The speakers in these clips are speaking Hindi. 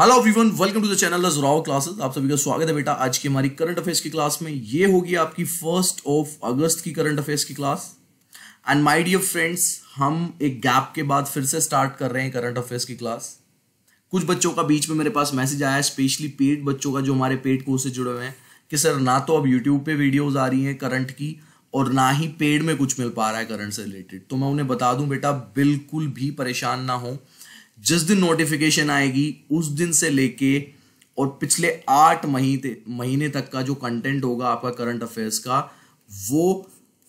Hello everyone welcome to the channel Rao classes आप सभी का स्वागत है बेटा आज की हमारी करंट अफेयर्स की क्लास में ये होगी आपकी फर्स्ट ऑफ अगस्त की करंट अफेयर्स की class and my dear friends हम एक गैप के बाद फिर से स्टार्ट कर रहे हैं करंट अफेयर्स की क्लास कुछ बच्चों का बीच में मेरे पास मैसेज आया स्पेशली पेड बच्चों का जो हमारे पेड कोर्स से जुड़े हुए हैं कि सर ना तो अब यूट्यूब पर वीडियोज़ आ रही हैं करंट की और ना ही पेड में कुछ मिल पा रहा है करंट से रिलेटेड तो मैं उन्हें बता दूँ बेटा बिल्कुल भी परेशान ना हो जिस दिन नोटिफिकेशन आएगी उस दिन से लेके और पिछले आठ महीने महीने तक का जो कंटेंट होगा आपका करंट अफेयर्स का वो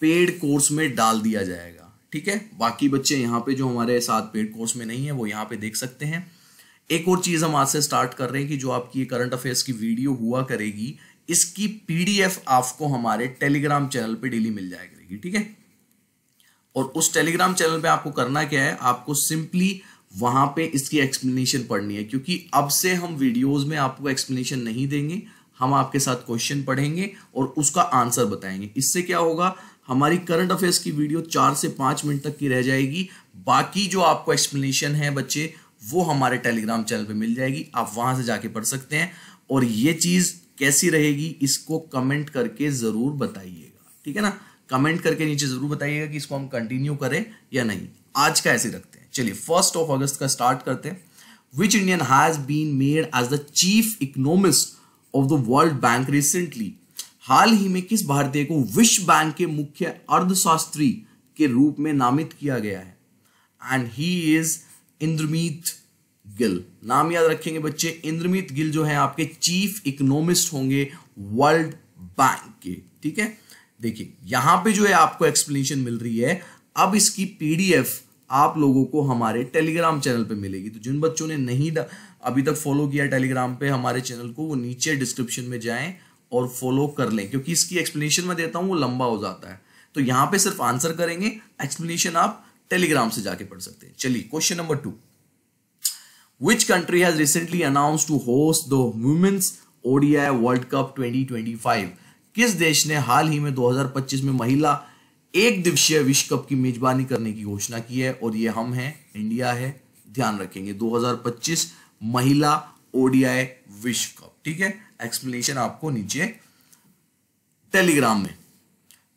पेड कोर्स में डाल दिया जाएगा ठीक है बाकी बच्चे यहाँ पे जो हमारे साथ पेड कोर्स में नहीं है वो यहाँ पे देख सकते हैं एक और चीज़ हम आज से स्टार्ट कर रहे हैं कि जो आपकी करंट अफेयर्स की वीडियो हुआ करेगी इसकी पीडीएफ आपको हमारे टेलीग्राम चैनल पे डेली मिल जाएगी ठीक है और उस टेलीग्राम चैनल पे आपको करना क्या है आपको सिंपली वहां पे इसकी एक्सप्लेनेशन पढ़नी है क्योंकि अब से हम वीडियोस में आपको एक्सप्लेनेशन नहीं देंगे हम आपके साथ क्वेश्चन पढ़ेंगे और उसका आंसर बताएंगे इससे क्या होगा हमारी करंट अफेयर्स की वीडियो चार से पांच मिनट तक की रह जाएगी बाकी जो आपको एक्सप्लेनेशन है बच्चे वो हमारे टेलीग्राम चैनल पर मिल जाएगी आप वहां से जाके पढ़ सकते हैं और ये चीज़ कैसी रहेगी इसको कमेंट करके ज़रूर बताइएगा ठीक है ना कमेंट करके नीचे ज़रूर बताइएगा कि इसको हम कंटिन्यू करें या नहीं आज का ऐसे रखते चलिए फर्स्ट ऑफ अगस्त का स्टार्ट करते हैं which Indian has been made as the chief economist of the World Bank recently हाल ही में किस भारतीय को विश्व बैंक के मुख्य अर्थशास्त्री के रूप में नामित किया गया है and he is Indermit Gill नाम याद रखेंगे बच्चे इंद्रमीत गिल जो है आपके चीफ इकोनॉमिस्ट होंगे वर्ल्ड बैंक के ठीक है देखिए यहां पे जो है आपको एक्सप्लेनेशन मिल रही है अब इसकी पीडीएफ आप लोगों को हमारे टेलीग्राम चैनल पे मिलेगी तो जिन बच्चों ने नहीं अभी तक फॉलो किया टेलीग्राम पे हमारे चैनल को वो नीचे डिस्क्रिप्शन में जाएं और फॉलो कर लें क्योंकि इसकी एक्सप्लेनेशन मैं देता हूं वो लंबा हो जाता है तो यहां पे सिर्फ आंसर करेंगे एक्सप्लेनेशन आप टेलीग्राम से जाके पढ़ सकते हैं चलिए question number two which country has recently announce to host the women's ODI World Cup twenty किस देश ने हाल ही में दो में महिला एक दिवसीय विश्व कप की मेजबानी करने की घोषणा की है और ये हम हैं इंडिया है ध्यान रखेंगे 2025 महिला ओडीआई विश्व कप ठीक है एक्सप्लेनेशन आपको नीचे टेलीग्राम में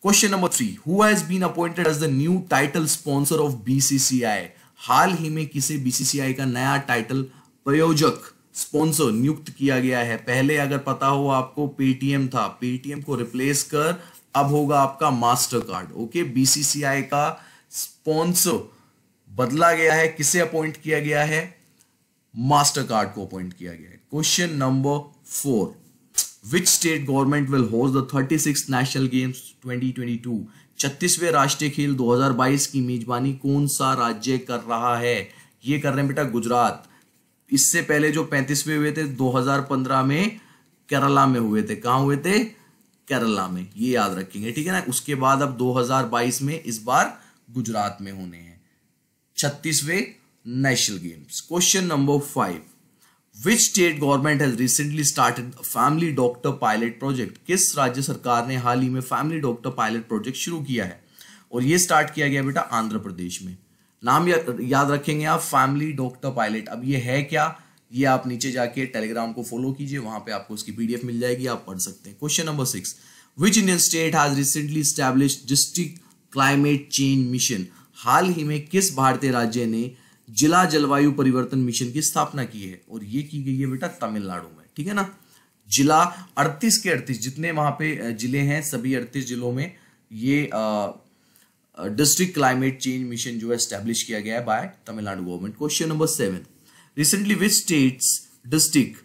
question number three who's been appointed as the new title sponsor of BCCI हाल ही में किसे बीसीसीआई का नया टाइटल प्रयोजक स्पॉन्सर नियुक्त किया गया है पहले अगर पता हो आपको पेटीएम था पेटीएम को रिप्लेस कर अब होगा आपका मास्टर कार्ड ओके बीसीसीआई का स्पॉन्सर बदला गया है किसे अपॉइंट किया गया है मास्टर कार्ड को अपॉइंट किया गया है question number four which state government will host the thirty six national games 2022 छत्तीसवें राष्ट्रीय खेल 2022 की मेजबानी कौन सा राज्य कर रहा है ये कर रहे हैं बेटा गुजरात इससे पहले जो पैंतीसवें हुए थे 2015 में केरला में हुए थे कहां हुए थे केरला में ये याद रखेंगे ठीक है ना उसके बाद अब 2022 में इस बार गुजरात में होने हैं छत्तीसवे national games question number five which state government has recently started family doctor pilot project किस राज्य सरकार ने हाल ही में फैमिली डॉक्टर पायलट प्रोजेक्ट शुरू किया है और ये स्टार्ट किया गया बेटा आंध्र प्रदेश में नाम याद रखेंगे आप फैमिली डॉक्टर पायलट अब ये है क्या ये आप नीचे जाके टेलीग्राम को फॉलो कीजिए वहां पे आपको उसकी पीडीएफ मिल जाएगी आप पढ़ सकते हैं question number six which Indian state has recently establish district climate change mission हाल ही में किस भारतीय राज्य ने जिला जलवायु परिवर्तन मिशन की स्थापना की है और ये की गई है बेटा तमिलनाडु में ठीक है ना जिला 38 के 38 जितने वहां पे जिले हैं सभी 38 जिलों में ये डिस्ट्रिक्ट क्लाइमेट चेंज मिशन जो है स्टैब्लिश किया गया है by Tamil Nadu government question number seven Recently, which state's district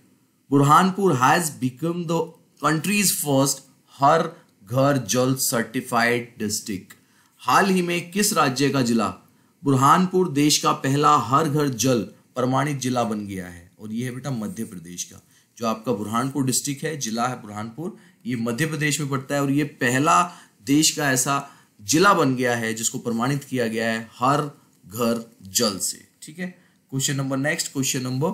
Burhanpur has become the country's first Har Ghar Jal certified district हाल ही में किस राज्य का जिला बुरहानपुर देश का पहला हर घर जल प्रमाणित जिला बन गया है और यह है बेटा मध्य प्रदेश का जो आपका बुरहानपुर डिस्ट्रिक्ट है जिला है बुरहानपुर ये मध्य प्रदेश में पड़ता है और ये पहला देश का ऐसा जिला बन गया है जिसको प्रमाणित किया गया है हर घर जल से ठीक है question number next question number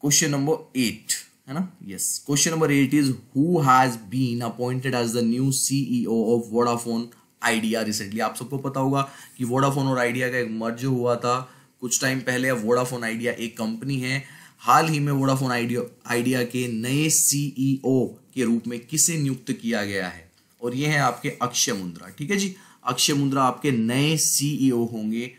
question number eight है ना yes question number eight is who has been appointed as the new CEO of Vodafone Idea recently आप सबको पता होगा कि वोडाफोन और आइडिया का एक मर्ज हुआ था कुछ टाइम पहले वोडाफोन आइडिया एक कंपनी है हाल ही में वोडाफोन आइडिया आइडिया के नए सीईओ e के रूप में किसे नियुक्त किया गया है और ये है आपके अक्षय मुंद्रा ठीक है जी अक्षय मुद्रा आपके नए सीईओ e होंगे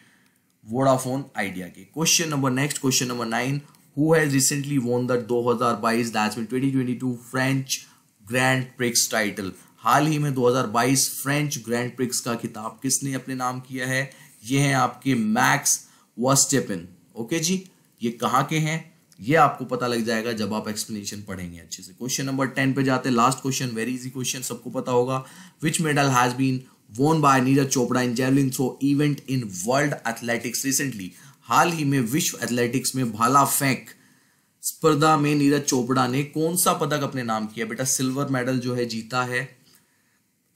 वोडाफोन आइडिया के question number next question number nine who has recently won the बाईस that mean 2022 French Grand Prix title हाल ही में 2022 फ्रेंच ग्रैंड प्रिक्स का खिताब किसने अपने नाम किया है ये हैं आपके मैक्स वस्टेपिन ओके जी ये कहाँ के हैं ये आपको पता लग जाएगा जब आप एक्सप्लेनेशन पढ़ेंगे अच्छे से क्वेश्चन नंबर टेन पे जाते हैं last question very easy question सबको पता होगा which medal has been won by Neeraj Chopra in javelin throw event in World Athletics recently. हाल ही में विश्व एथलेटिक्स में भाला फेंक स्पर्धा में नीरज चोपड़ा ने कौन सा पदक अपने नाम किया बेटा सिल्वर मेडल जो है जीता है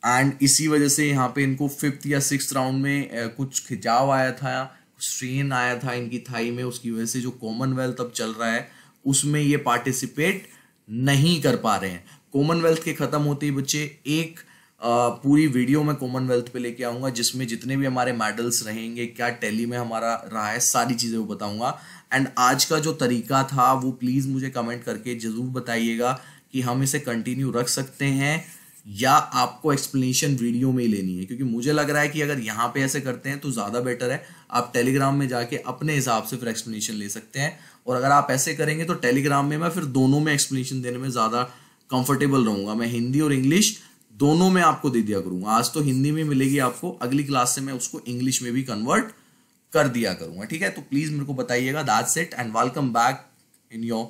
एंड इसी वजह से यहाँ पे इनको फिफ्थ या सिक्स राउंड में कुछ खिंचाव आया था स्ट्रेन आया था इनकी थाई में उसकी वजह से जो कॉमनवेल्थ अब चल रहा है उसमें ये पार्टिसिपेट नहीं कर पा रहे हैं कॉमनवेल्थ के ख़त्म होते ही बच्चे एक पूरी वीडियो मैं कॉमनवेल्थ पे लेके आऊँगा जिसमें जितने भी हमारे मेडल्स रहेंगे क्या टैली में हमारा रहा है सारी चीज़ें वो बताऊँगा एंड आज का जो तरीका था वो प्लीज़ मुझे कमेंट करके ज़रूर बताइएगा कि हम इसे कंटिन्यू रख सकते हैं या आपको एक्सप्लेनेशन वीडियो में ही लेनी है क्योंकि मुझे लग रहा है कि अगर यहाँ पे ऐसे करते हैं तो ज़्यादा बेटर है आप टेलीग्राम में जाके अपने हिसाब से फिर एक्सप्लेनेशन ले सकते हैं और अगर आप ऐसे करेंगे तो टेलीग्राम में मैं फिर दोनों में एक्सप्लेनेशन देने में ज़्यादा कंफर्टेबल रहूँगा मैं हिंदी और इंग्लिश दोनों में आपको दे दिया करूंगा आज तो हिंदी में मिलेगी आपको अगली क्लास से मैं उसको इंग्लिश में भी कन्वर्ट कर दिया करूंगा ठीक है तो प्लीज मेरे को बताइएगा that's it and welcome back in your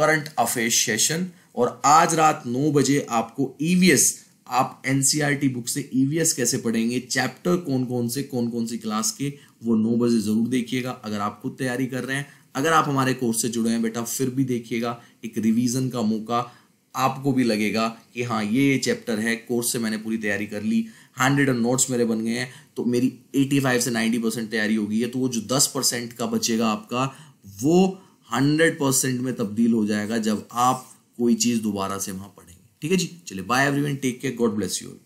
current affair session और आज रात नौ बजे आपको ईवीएस e आप एनसीईआरटी बुक e से ईवीएस e कैसे पढ़ेंगे चैप्टर कौन कौन से कौन कौन सी क्लास के वो नौ बजे जरूर देखिएगा अगर आप खुद तैयारी कर रहे हैं अगर आप हमारे कोर्स से जुड़े हैं बेटा फिर भी देखिएगा एक रिवीजन का मौका आपको भी लगेगा कि हाँ ये चैप्टर है कोर्स से मैंने पूरी तैयारी कर ली हंड्रेड एंड नोट्स मेरे बन गए हैं तो मेरी एटी फाइव से नाइन्टी परसेंट तैयारी होगी है तो वो जो दस परसेंट का बचेगा आपका वो हंड्रेड परसेंट में तब्दील हो जाएगा जब आप कोई चीज़ दोबारा से वहाँ पढ़ेंगे ठीक है जी चलिए bye everyone take care God bless you